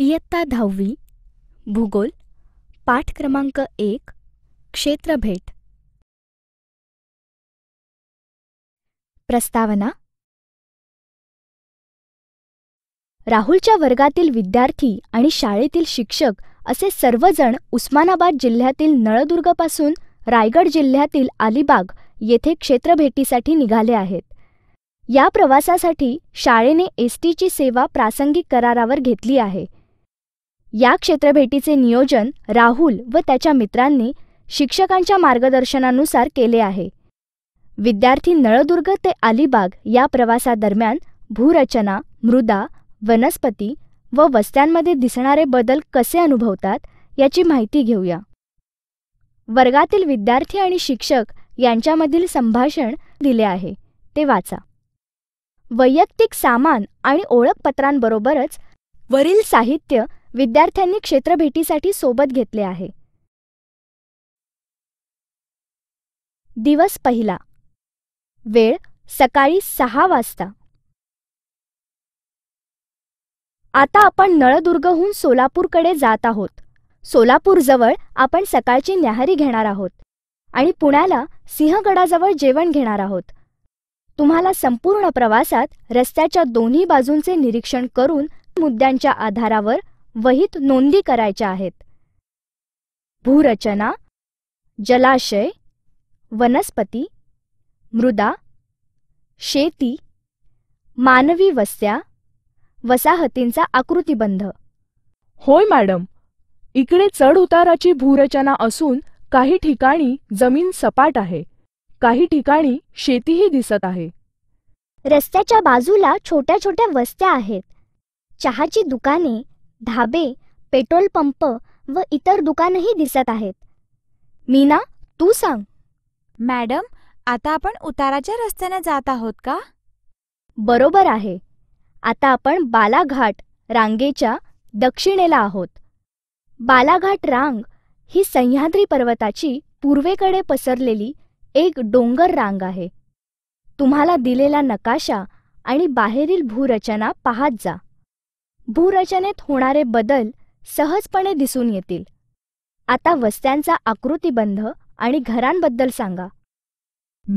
इयत्ता दहावी भूगोल पाठ क्रमांक एक क्षेत्रभेट प्रस्तावना राहुलच्या वर्गातील विद्यार्थी आणि शाळेतील शिक्षक असे सर्वजण उस्मानाबाद जिल्ह्यातील नळदुर्गपासून रायगड जिल्ह्यातील अलिबाग येथे क्षेत्रभेटीसाठी निघाले आहेत या प्रवासासाठी शाळेने एसटीची सेवा प्रासंगिक करारावर घेतली आहे या क्षेत्रभेटीचे नियोजन राहुल व त्याच्या मित्रांनी शिक्षकांच्या मार्गदर्शनानुसार केले आहे विद्यार्थी नळदुर्ग ते अलिबाग या प्रवासादरम्यान भूरचना मृदा वनस्पती व वस्त्यांमध्ये दिसणारे बदल कसे अनुभवतात याची माहिती घेऊया वर्गातील विद्यार्थी आणि शिक्षक यांच्यामधील संभाषण दिले आहे ते वाचा वैयक्तिक सामान आणि ओळखपत्रांबरोबरच वरील साहित्य विद्यार्थ्यांनी क्षेत्रभेटीसाठी सोबत घेतले आहे दिवस पहिला वेळ सकाळी सहा वाजता आता आपण नळदुर्गहून सोलापूरकडे जात आहोत सोलापूरजवळ आपण सकाळची न्याहारी घेणार आहोत आणि पुण्याला सिंहगडाजवळ जेवण घेणार आहोत तुम्हाला संपूर्ण प्रवासात रस्त्याच्या दोन्ही बाजूंचे निरीक्षण करून मुद्द्यांच्या आधारावर वहीत नोंदी करायच्या आहेत भूरचना जलाशय वनस्पती मृदा शेती मानवी वस्त्या वसाहतींचा आकृतीबंध होय मॅडम इकडे चढ उताराची भूरचना असून काही ठिकाणी जमीन सपाट आहे काही ठिकाणी शेतीही दिसत आहे रस्त्याच्या बाजूला छोट्या छोट्या वस्त्या आहेत चहाची दुकाने ढाबे पेट्रोल पंप व इतर दुकानही दिसत आहेत मीना तू सांग मॅडम आता आपण उताराच्या रस्त्याने जात आहोत का बरोबर आहे आता आपण बालाघाट रांगेच्या दक्षिणेला आहोत बालाघाट रांग ही सह्याद्री पर्वताची पूर्वेकडे पसरलेली एक डोंगर रांग आहे तुम्हाला दिलेला नकाशा आणि बाहेरील भूरचना पाहत जा भूरचनेत होणारे बदल सहजपणे दिसून येतील आता वस्त्यांचा आकृतीबंध आणि घरांबद्दल सांगा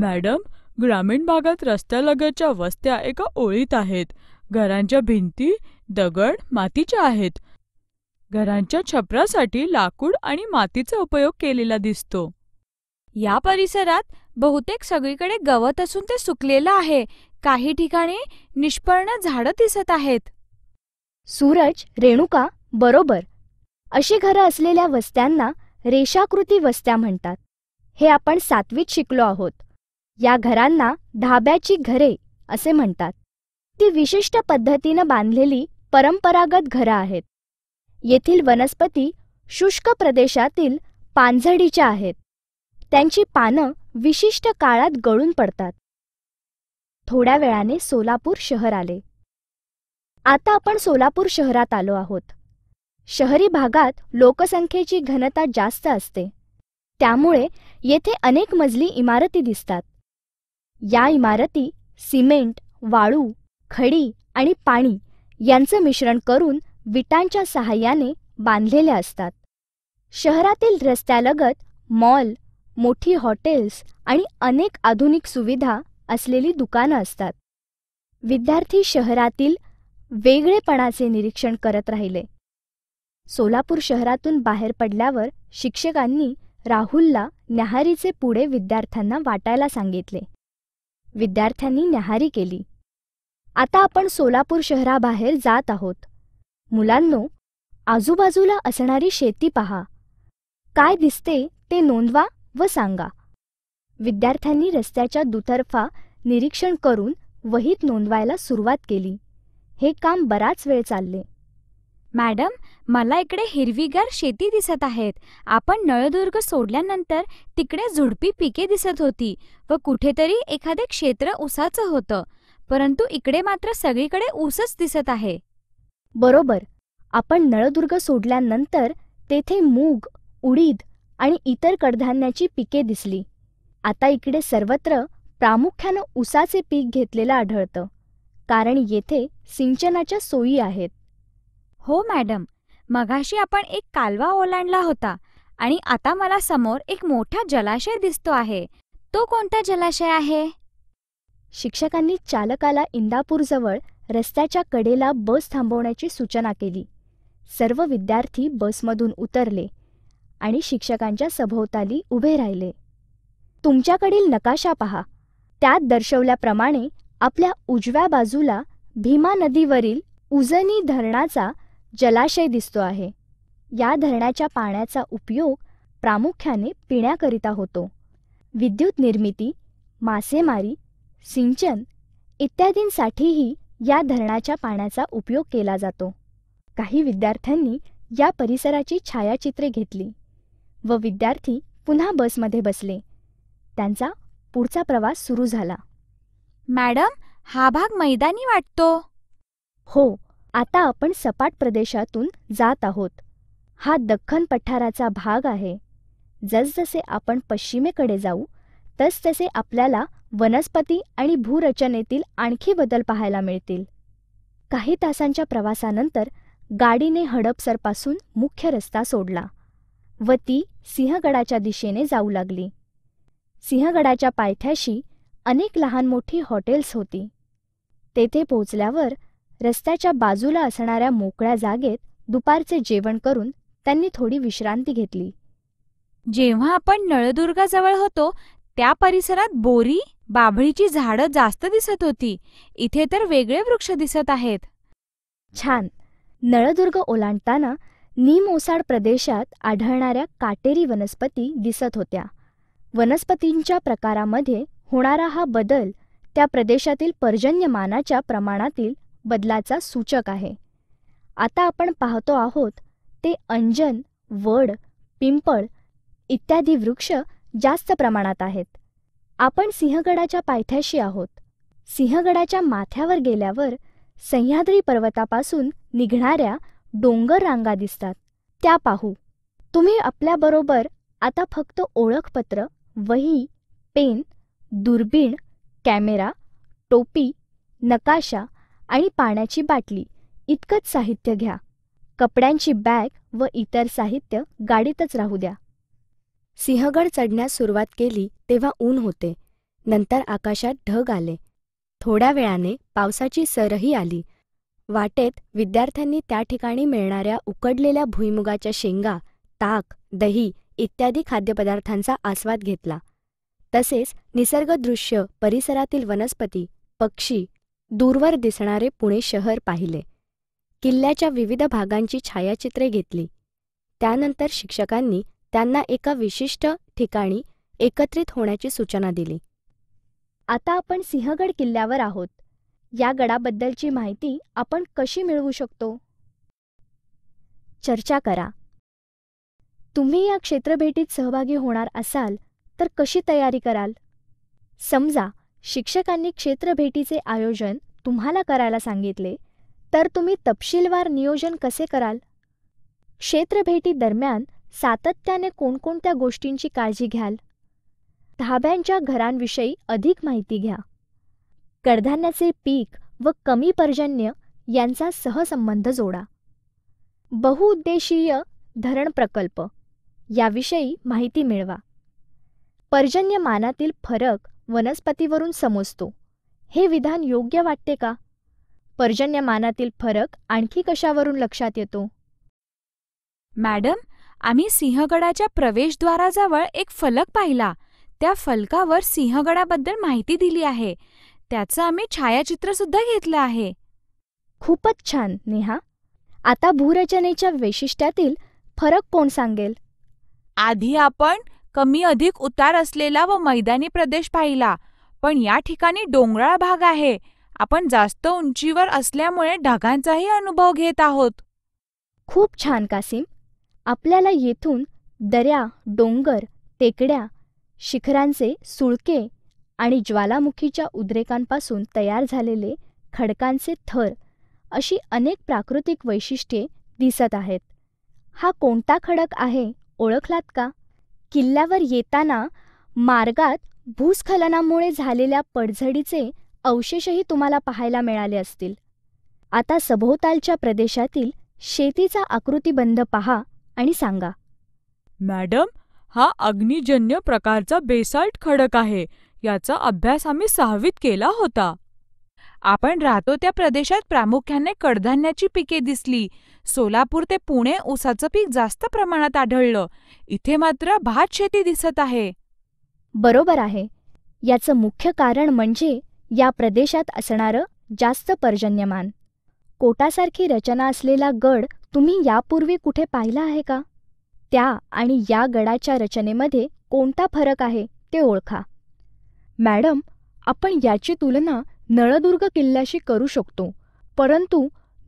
मॅडम ग्रामीण भागात रस्त्यालगतच्या वस्त्या एका ओळीत आहेत घरांच्या भिंती दगड मातीच्या आहेत घरांच्या छपरासाठी लाकूड आणि मातीचा उपयोग केलेला दिसतो या परिसरात बहुतेक सगळीकडे गवत असून ते सुकलेलं आहे काही ठिकाणी निष्पर्ण झाडं दिसत आहेत सूरज रेणुका बरोबर अशी घरं असलेल्या वस्त्यांना रेषाकृती वस्त्या म्हणतात हे आपण सातवीत शिकलो आहोत या घरांना ढाब्याची घरे असे म्हणतात ती विशिष्ट पद्धतीनं बांधलेली परंपरागत घरं आहेत येथील वनस्पती शुष्क प्रदेशातील पानझडीच्या आहेत त्यांची पानं विशिष्ट काळात गळून पडतात थोड्या वेळाने सोलापूर शहर आले आता आपण सोलापूर शहरात आलो आहोत शहरी भागात लोकसंख्येची घनता जास्त असते त्यामुळे येथे अनेक मजली इमारती दिसतात या इमारती सिमेंट वाळू खडी आणि पाणी यांचं मिश्रण करून विटांच्या सहाय्याने बांधलेल्या असतात शहरातील रस्त्यालगत मॉल मोठी हॉटेल्स आणि अनेक आधुनिक सुविधा असलेली दुकानं असतात विद्यार्थी शहरातील वेगळेपणाचे निरीक्षण करत राहिले सोलापूर शहरातून बाहेर पडल्यावर शिक्षकांनी राहुलला न्याहारीचे पुढे विद्यार्थ्यांना वाटायला सांगितले विद्यार्थ्यांनी न्याहारी केली आता आपण सोलापूर शहराबाहेर जात आहोत मुलांनो आजूबाजूला असणारी शेती पहा काय दिसते ते नोंदवा व सांगा विद्यार्थ्यांनी रस्त्याच्या दुतर्फा निरीक्षण करून वहीत नोंदवायला सुरुवात केली हे काम बराच वेळ चालले मॅडम मला इकडे हिरवीगार शेती दिसत आहेत आपण नळदुर्ग सोडल्यानंतर तिकडे झुडपी पिके दिसत होती व कुठेतरी एखादे क्षेत्र ऊसाचं होतं परंतु इकडे मात्र सगळीकडे ऊसच दिसत आहे बरोबर आपण नळदुर्ग सोडल्यानंतर तेथे मूग उडीद आणि इतर कडधान्याची पिके दिसली आता इकडे सर्वत्र प्रामुख्यानं ऊसाचे पीक घेतलेलं आढळतं कारण येथे सिंचनाच्या सोयी आहेत हो मॅडम मघाशी आपण एक कालवा ओलांडला होता आणि आता मला समोर एक मोठा जलाशय दिसतो आहे तो कोणता जलाशय आहे शिक्षकांनी चालकाला इंदापूरजवळ रस्त्याच्या कडेला बस थांबवण्याची सूचना केली सर्व विद्यार्थी बसमधून उतरले आणि शिक्षकांच्या सभोवताली उभे राहिले तुमच्याकडील नकाशा पहा त्यात दर्शवल्याप्रमाणे आपल्या उजव्या बाजूला भीमा नदीवरील उजनी धरणाचा जलाशय दिसतो आहे या धरणाच्या पाण्याचा उपयोग प्रामुख्याने पिण्याकरिता होतो विद्युत निर्मिती मासेमारी सिंचन इत्यादींसाठीही या धरणाच्या पाण्याचा उपयोग केला जातो काही विद्यार्थ्यांनी या परिसराची छायाचित्रे घेतली व विद्यार्थी पुन्हा बसमध्ये बसले त्यांचा पुढचा प्रवास सुरू झाला मॅडम हा भाग मैदानी वाटतो हो आता आपण सपाट प्रदेशातून जात आहोत हा दख्खन पठाराचा भाग आहे जसजसे आपण पश्चिमेकडे जाऊ तसतसे आपल्याला वनस्पती आणि भूरचनेतील आणखी बदल पाहायला मिळतील काही तासांच्या प्रवासानंतर गाडीने हडपसरपासून मुख्य रस्ता सोडला व ती सिंहगडाच्या दिशेने जाऊ लागली सिंहगडाच्या पायथ्याशी अनेक लहान मोठी हॉटेल्स होती तेथे पोचल्यावर रस्त्याच्या बाजूला असणाऱ्या मोकळ्या जागेत दुपारचे जेवण करून त्यांनी थोडी विश्रांती घेतली जेव्हा आपण नळदुर्गाजवळ होतो त्या परिसरात बोरी बाभळीची झाडं जास्त दिसत होती इथे तर वेगळे वृक्ष दिसत आहेत छान नळदुर्ग ओलांडताना नीम ओसाड प्रदेशात आढळणाऱ्या काटेरी वनस्पती दिसत होत्या वनस्पतींच्या प्रकारामध्ये होणारा हा बदल त्या प्रदेशातील पर्जन्यमानाच्या प्रमाणातील बदलाचा सूचक आहे आता आपण पाहतो आहोत ते अंजन वड पिंपळ इत्यादी वृक्ष जास्त प्रमाणात आहेत आपण सिंहगडाच्या पायथ्याशी आहोत सिंहगडाच्या माथ्यावर गेल्यावर सह्याद्री पर्वतापासून निघणाऱ्या डोंगर रांगा दिसतात त्या पाहू तुम्ही आपल्याबरोबर आता फक्त ओळखपत्र वही पेन दुर्बीण कॅमेरा टोपी नकाशा आणि पाण्याची बाटली इतकंच साहित्य घ्या कपड्यांची बॅग व इतर साहित्य गाडीतच राहू द्या सिंहगड चढण्यास सुरुवात केली तेव्हा ऊन होते नंतर आकाशात ढग आले थोड्या वेळाने पावसाची सरही आली वाटेत विद्यार्थ्यांनी त्या ठिकाणी मिळणाऱ्या उकडलेल्या भुईमुगाच्या शेंगा ताक दही इत्यादी खाद्यपदार्थांचा आस्वाद घेतला तसेच निसर्गदृश्य परिसरातील वनस्पती पक्षी दूरवर दिसणारे पुणे शहर पाहिले किल्ल्याच्या विविध भागांची छायाचित्रे घेतली त्यानंतर शिक्षकांनी त्यांना एका विशिष्ट ठिकाणी एकत्रित होण्याची सूचना दिली आता आपण सिंहगड किल्ल्यावर आहोत या गडाबद्दलची माहिती आपण कशी मिळवू शकतो चर्चा करा तुम्ही या क्षेत्रभेटीत सहभागी होणार असाल तर कशी तयारी कराल समजा शिक्षकांनी क्षेत्रभेटीचे आयोजन तुम्हाला करायला सांगितले तर तुम्ही तपशीलवार नियोजन कसे कराल क्षेत्रभेटी दरम्यान सातत्याने कोणकोणत्या गोष्टींची काळजी घ्याल धाब्यांच्या घरांविषयी अधिक माहिती घ्या कडधान्याचे पीक व कमी पर्जन्य यांचा सहसंबंध जोडा बहुउद्देशीय धरण प्रकल्प याविषयी माहिती मिळवा पर्जन्यमानातील फरक वनस्पतीवरून समजतो हे विधान योग्य वाटते का पर्जन्यमानातील फरक आणखी कशावरून लक्षात येतो मॅडम आम्ही सिंहगडाच्या प्रवेशद्वाराजवळ एक फलक पाहिला त्या फलकावर सिंहगडाबद्दल माहिती दिली आहे त्याचं आम्ही छायाचित्र सुद्धा घेतलं आहे खूपच छान नेहा आता भूरचनेच्या वैशिष्ट्यातील फरक कोण सांगेल आधी आपण कमी अधिक उतार असलेला व मैदानी प्रदेश पाहिला पण या ठिकाणी डोंगराळ भाग आहे आपण जास्त उंचीवर असल्यामुळे ढगांचाही अनुभव घेत आहोत खूप छान कासिम आपल्याला येथून दऱ्या डोंगर टेकड्या शिखरांचे सुळके आणि ज्वालामुखीच्या उद्रेकांपासून तयार झालेले खडकांचे थर अशी अनेक प्राकृतिक वैशिष्ट्ये दिसत आहेत हा कोणता खडक आहे ओळखलात का किल्ल्यावर येताना मार्गात भूस्खलनामुळे झालेल्या पडझडीचे अवशेषही तुम्हाला पाहायला मिळाले असतील आता सभोवतालच्या प्रदेशातील शेतीचा आकृतीबंध पहा आणि सांगा मॅडम हा अग्निजन्य प्रकारचा बेसाल्ट खडक आहे याचा अभ्यास आम्ही सहावीत केला होता आपण राहतो त्या प्रदेशात प्रामुख्याने कडधान्याची पिके दिसली सोलापूर ते पुणे ऊसाचं पीक जास्त प्रमाणात आढळलं इथे मात्र भात शेती दिसत आहे बरोबर आहे याचं मुख्य कारण म्हणजे या प्रदेशात असणारं जास्त पर्जन्यमान कोटासारखी रचना असलेला गड तुम्ही यापूर्वी कुठे पाहिला आहे का त्या आणि या गडाच्या रचनेमध्ये कोणता फरक आहे ते ओळखा मॅडम आपण याची तुलना नळदुर्ग किल्ल्याशी करू शकतो परंतु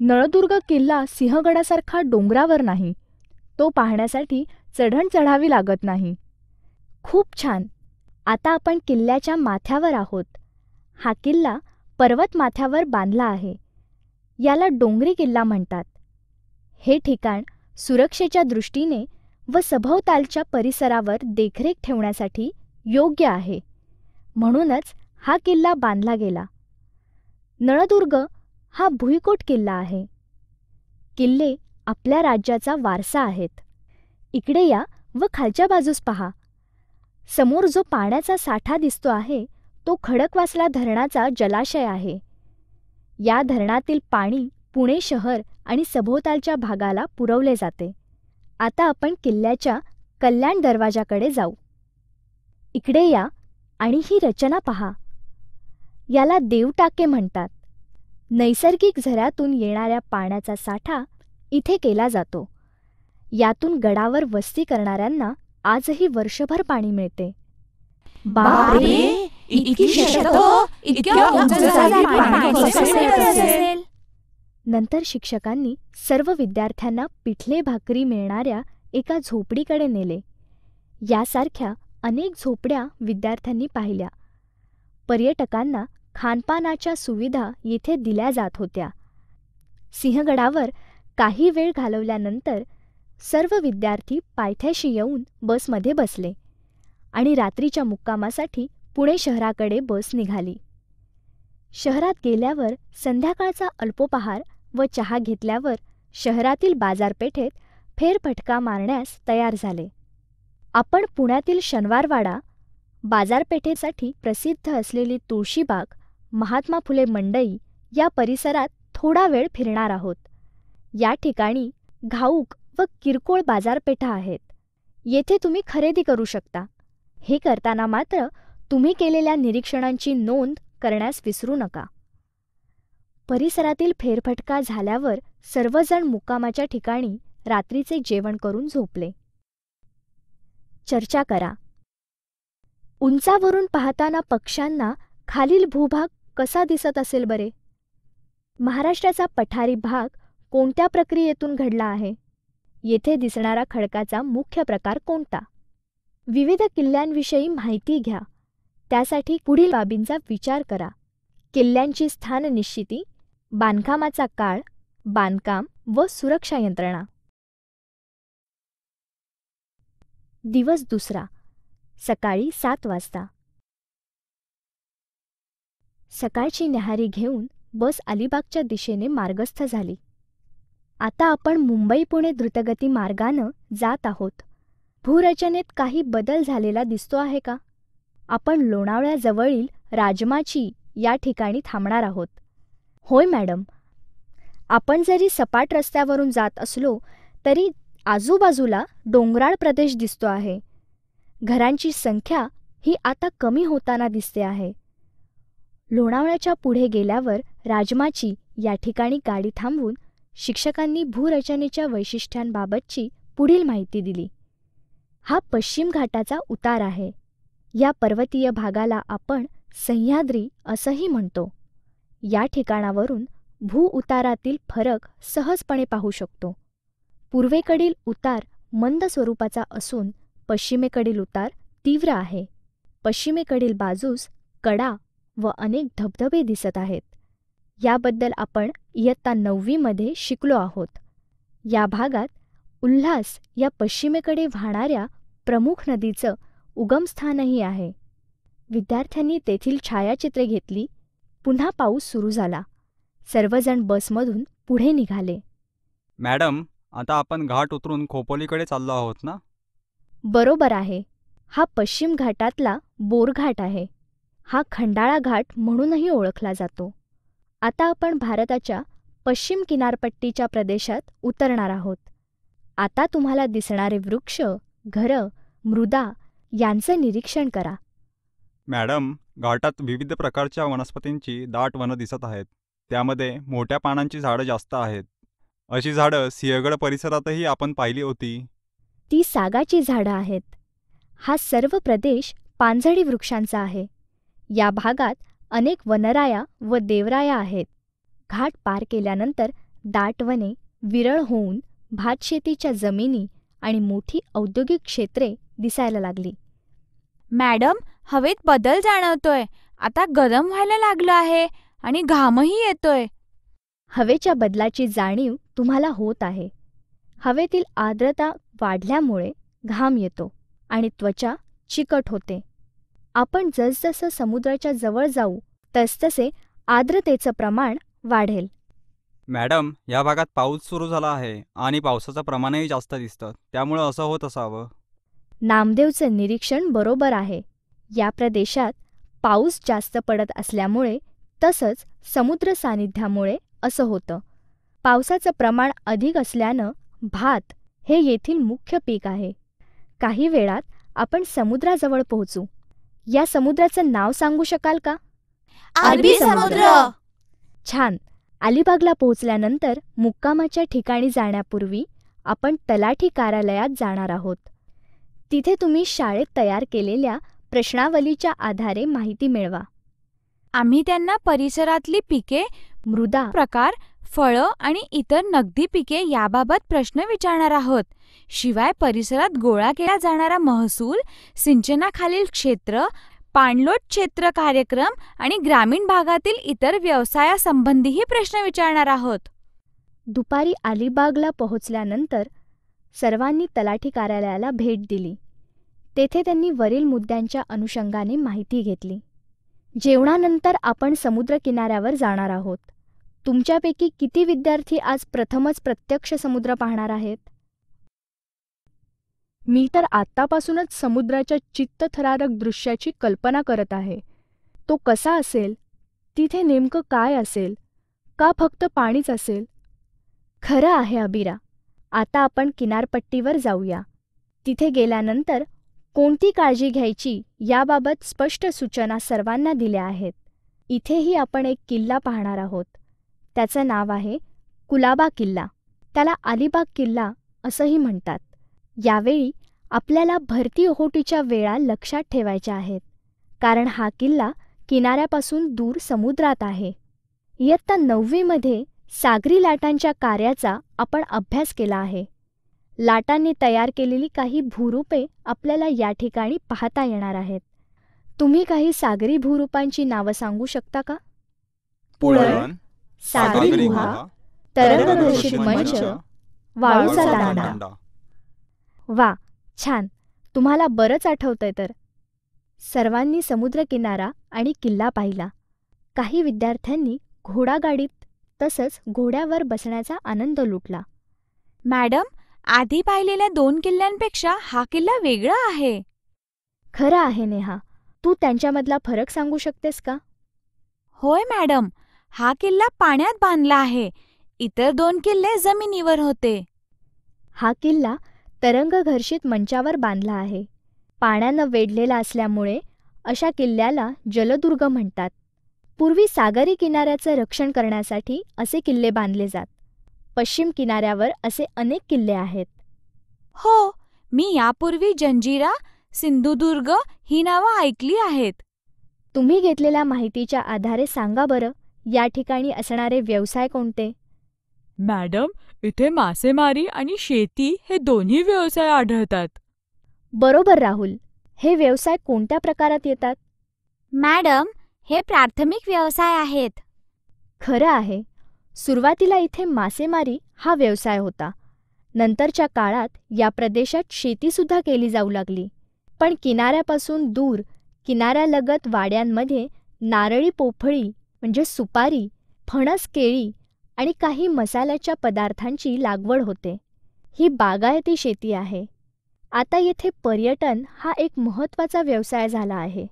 नळदुर्ग किल्ला सिंहगडासारखा डोंगरावर नाही तो पाहण्यासाठी चढण चढावी लागत नाही खूप छान आता आपण किल्ल्याच्या माथ्यावर आहोत हा किल्ला पर्वत माथ्यावर बांधला आहे याला डोंगरी किल्ला म्हणतात हे ठिकाण सुरक्षेच्या दृष्टीने व सभोवतालच्या परिसरावर देखरेख ठेवण्यासाठी योग्य आहे म्हणूनच हा किल्ला बांधला गेला नळदुर्ग हा भुईकोट किल्ला आहे किल्ले आपल्या राज्याचा वारसा आहेत इकडे या व खालच्या बाजूस पहा समोर जो पाण्याचा साठा दिसतो आहे तो खडकवासला धरणाचा जलाशय आहे या धरणातील पाणी पुणे शहर आणि सभोवतालच्या भागाला पुरवले जाते आता आपण किल्ल्याच्या कल्याण दरवाजाकडे जाऊ इकडे या आणि ही रचना पहा याला देवटाके म्हणतात नैसर्गिक झऱ्यातून येणाऱ्या पाण्याचा साठा इथे केला जातो यातून गडावर वस्ती करणाऱ्यांना आजही वर्षभर पाणी मिळते हो! नंतर शिक्षकांनी सर्व विद्यार्थ्यांना पिठले भाकरी मिळणाऱ्या एका झोपडीकडे नेले यासारख्या अनेक झोपड्या विद्यार्थ्यांनी पाहिल्या पर्यटकांना खानपानाच्या सुविधा येथे दिल्या जात होत्या सिंहगडावर काही वेळ घालवल्यानंतर सर्व विद्यार्थी पायथ्याशी येऊन बसमध्ये बसले आणि रात्रीच्या मुक्कामासाठी पुणे शहराकडे बस निघाली शहरात गेल्यावर संध्याकाळचा अल्पोपहार व चहा घेतल्यावर शहरातील बाजारपेठेत फेरफटका मारण्यास तयार झाले आपण पुण्यातील शनिवारवाडा बाजारपेठेसाठी प्रसिद्ध असलेली तुळशीबाग महात्मा फुले मंडई या परिसरात थोडा वेळ फिरणार आहोत या ठिकाणी घाऊक व किरकोळ बाजारपेठा आहेत येथे तुम्ही खरेदी करू शकता हे करताना मात्र तुम्ही केलेल्या निरीक्षणांची नोंद करण्यास विसरू नका परिसरातील फेरफटका झाल्यावर सर्वजण मुक्कामाच्या ठिकाणी रात्रीचे जेवण करून झोपले चर्चा करा उंचावरून पाहताना पक्ष्यांना खालील भूभाग कसा दिसत असेल बरे महाराष्ट्राचा पठारी भाग कोणत्या प्रक्रियेतून घडला आहे येथे दिसणारा खडकाचा मुख्य प्रकार कोणता विविध किल्ल्यांविषयी माहिती घ्या त्यासाठी पुढील बाबींचा विचार करा किल्ल्यांची स्थान निश्चिती बांधकामाचा काळ बांधकाम व सुरक्षा यंत्रणा दिवस दुसरा सकाळी सात वाजता सकाळची न्याहारी घेऊन बस अलिबागच्या दिशेने मार्गस्थ झाली आता आपण मुंबई पुणे द्रुतगती मार्गानं जात आहोत भूरचनेत काही बदल झालेला दिसतो आहे का आपण लोणावळ्याजवळील राजमाची या ठिकाणी थांबणार आहोत होय मॅडम आपण जरी सपाट रस्त्यावरून जात असलो तरी आजूबाजूला डोंगराळ प्रदेश दिसतो आहे घरांची संख्या ही आता कमी होताना दिसते आहे लोणावळ्याच्या पुढे गेल्यावर राजमाची या ठिकाणी गाडी थांबवून शिक्षकांनी भूरचनेच्या वैशिष्ट्यांबाबतची पुढील माहिती दिली हा पश्चिम घाटाचा उतार आहे या पर्वतीय भागाला आपण सह्याद्री असंही म्हणतो या ठिकाणावरून भूउतारातील फरक सहजपणे पाहू शकतो पूर्वेकडील उतार मंद स्वरूपाचा असून पश्चिमेकडील उतार तीव्र आहे पश्चिमेकडील बाजूस कडा व अनेक धबधबे दिसत आहेत याबद्दल आपण इयत्ता नववीमध्ये शिकलो आहोत या भागात उल्हास या पश्चिमेकडे वाहणाऱ्या प्रमुख नदीचं उगमस्थानही आहे विद्यार्थ्यांनी तेथील छायाचित्रे घेतली पुन्हा पाऊस सुरू झाला सर्वजण बसमधून पुढे निघाले मॅडम आता आपण घाट उतरून खोपोलीकडे चाललो आहोत ना बरोबर आहे हा पश्चिम घाटातला बोरघाट आहे हा खंडाळा घाट म्हणूनही ओळखला जातो आता आपण भारताच्या पश्चिम किनारपट्टीच्या प्रदेशात उतरणार आहोत आता तुम्हाला दिसणारे वृक्ष घरं मृदा यांचं निरीक्षण करा मॅडम घाटात विविध प्रकारच्या वनस्पतींची दाट वनं दिसत आहेत त्यामध्ये मोठ्या पानांची झाडं जास्त आहेत अशी झाडं सिंहगड परिसरातही आपण पाहिली होती ती सागाची झाडं आहेत हा सर्व प्रदेश पानझडी वृक्षांचा आहे या भागात अनेक वनराया व देवराया आहेत घाट पार केल्यानंतर दाटवने विरळ होऊन भातशेतीच्या जमिनी आणि मोठी औद्योगिक क्षेत्रे दिसायला लागली मॅडम हवेत बदल जाणवतोय आता गरम व्हायला लागलं आहे आणि घामही येतोय हवेच्या बदलाची जाणीव तुम्हाला होत आहे हवेतील आर्द्रता वाढल्यामुळे घाम येतो आणि त्वचा चिकट होते आपण जसजसं समुद्राच्या जवळ जाऊ तसतसे आर्द्रतेचं प्रमाण वाढेल मॅडम या भागात पाऊस सुरू झाला आहे आणि पावसाचं प्रमाणही जास्त दिसतं त्यामुळे असं होत असावं नामदेवचं निरीक्षण बरोबर आहे या प्रदेशात पाऊस जास्त पडत असल्यामुळे तसंच समुद्र सानिध्यामुळे असं होतं पावसाचं प्रमाण अधिक असल्यानं भात हे येथील मुख्य पीक आहे काही वेळात आपण समुद्राजवळ पोहोचू या समुद्राचं नाव सांगू शकाल का अरबी समुद्र छान अलिबागला पोहोचल्यानंतर मुक्कामाच्या ठिकाणी जाण्यापूर्वी आपण तलाठी कार्यालयात जाणार आहोत तिथे तुम्ही शाळेत तयार केलेल्या प्रश्नावलीच्या आधारे माहिती मिळवा आम्ही त्यांना परिसरातली पिके मृदा प्रकार फळं आणि इतर नगदी पिके याबाबत प्रश्न विचारणार आहोत शिवाय परिसरात गोळा केला जाणारा महसूल सिंचनाखालील क्षेत्र पाणलोट क्षेत्र कार्यक्रम आणि ग्रामीण भागातील इतर व्यवसायासंबंधीही प्रश्न विचारणार आहोत दुपारी अलिबागला पोहोचल्यानंतर सर्वांनी तलाठी कार्यालयाला भेट दिली तेथे त्यांनी वरील मुद्द्यांच्या अनुषंगाने माहिती घेतली जेवणानंतर आपण समुद्रकिनाऱ्यावर जाणार आहोत तुमच्यापैकी किती विद्यार्थी आज प्रथमच प्रत्यक्ष समुद्र पाहणार आहेत मी तर आत्तापासूनच समुद्राच्या चित्तथरारक दृश्याची कल्पना करत आहे तो कसा असेल तिथे नेमकं काय असेल का फक्त पाणीच असेल खरं आहे अबिरा आता आपण किनारपट्टीवर जाऊया तिथे गेल्यानंतर कोणती काळजी घ्यायची याबाबत स्पष्ट सूचना सर्वांना दिल्या आहेत इथेही आपण एक किल्ला पाहणार आहोत त्याचं नाव आहे कुलाबा किल्ला त्याला अलिबाग किल्ला असंही म्हणतात यावेळी आपल्याला भरती ओहोटीच्या वेळा लक्षात ठेवायच्या आहेत कारण हा किल्ला किनाऱ्यापासून दूर समुद्रात आहे इयत्ता नववीमध्ये सागरी लाटांच्या कार्याचा आपण अभ्यास केला आहे लाटांनी तयार केलेली काही भूरूपे आपल्याला या ठिकाणी पाहता येणार आहेत तुम्ही काही सागरी भूरूपांची नावं सांगू शकता का पुळण तरंगदर्शित मंच वा छान तुम्हाला बरंच आठवतंय तर सर्वांनी समुद्रकिनारा आणि किल्ला पाहिला काही विद्यार्थ्यांनी घोडागाडीत तसंच घोड्यावर बसण्याचा आनंद लुटला मॅडम आधी पाहिलेल्या दोन किल्ल्यांपेक्षा हा किल्ला वेगळा आहे खरं आहे नेहा तू त्यांच्यामधला फरक सांगू शकतेस का होय मॅडम हा किल्ला पाण्यात बांधला आहे इतर दोन किल्ले जमिनीवर होते हा किल्ला तरंगघर्षित मंचावर बांधला आहे पाण्यानं वेढलेला असल्यामुळे अशा किल्ल्याला जलदुर्ग म्हणतात पूर्वी सागरी किनाऱ्याचं रक्षण करण्यासाठी असे किल्ले बांधले जात पश्चिम किनाऱ्यावर असे अनेक किल्ले आहेत हो मी यापूर्वी जंजिरा सिंधुदुर्ग ही नावं ऐकली आहेत तुम्ही घेतलेल्या माहितीच्या आधारे सांगा बरं या ठिकाणी असणारे व्यवसाय कोणते मॅडम इथे मासेमारी आणि शेती हे दोन्ही व्यवसाय आढळतात बरोबर राहुल हे व्यवसाय कोणत्या प्रकारात येतात मॅडम हे प्राथमिक व्यवसाय आहेत खरं आहे सुरुवातीला इथे मासेमारी हा व्यवसाय होता नंतरच्या काळात या प्रदेशात शेतीसुद्धा केली जाऊ लागली पण किनाऱ्यापासून दूर किनाऱ्यालगत वाड्यांमध्ये नारळी पोफळी म्हणजे सुपारी फणस केळी आणि काही मसाल्याच्या पदार्थांची लागवड होते ही बागायती शेती आहे आता येथे पर्यटन हा एक महत्त्वाचा व्यवसाय झाला आहे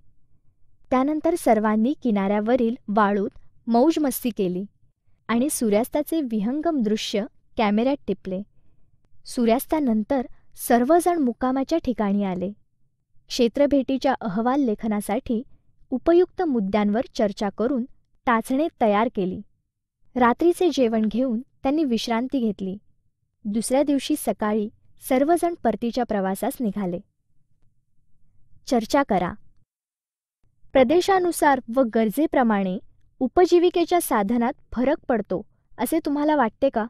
त्यानंतर सर्वांनी किनाऱ्यावरील वाळूत मौजमस्ती केली आणि सूर्यास्ताचे विहंगम दृश्य कॅमेऱ्यात टिपले सूर्यास्तानंतर सर्वजण मुकामाच्या ठिकाणी आले क्षेत्रभेटीच्या अहवाल लेखनासाठी उपयुक्त मुद्द्यांवर चर्चा करून टाचणे तयार केली रात्रीचे जेवण घेऊन त्यांनी विश्रांती घेतली दुसऱ्या दिवशी सकाळी सर्वजण परतीच्या प्रवासास निघाले चर्चा करा प्रदेशानुसार व गरजेप्रमाणे उपजीविकेच्या साधनात फरक पडतो असे तुम्हाला वाटते का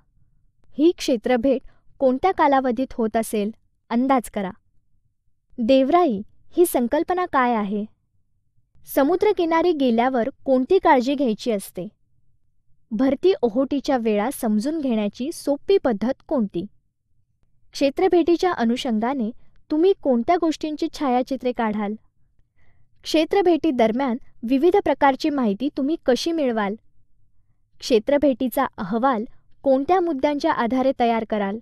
ही क्षेत्रभेट कोणत्या कालावधीत होत असेल अंदाज करा देवराई ही संकल्पना काय आहे समुद्रकिनारी गेल्यावर कोणती काळजी घ्यायची असते भरती ओहोटीच्या वेळा समजून घेण्याची सोपी पद्धत कोणती क्षेत्रभेटीच्या अनुषंगाने तुम्ही कोणत्या गोष्टींची छायाचित्रे काढाल क्षेत्रभेटी दरम्यान विविध प्रकारची माहिती तुम्ही कशी मिळवाल क्षेत्रभेटीचा अहवाल कोणत्या मुद्द्यांच्या आधारे तयार कराल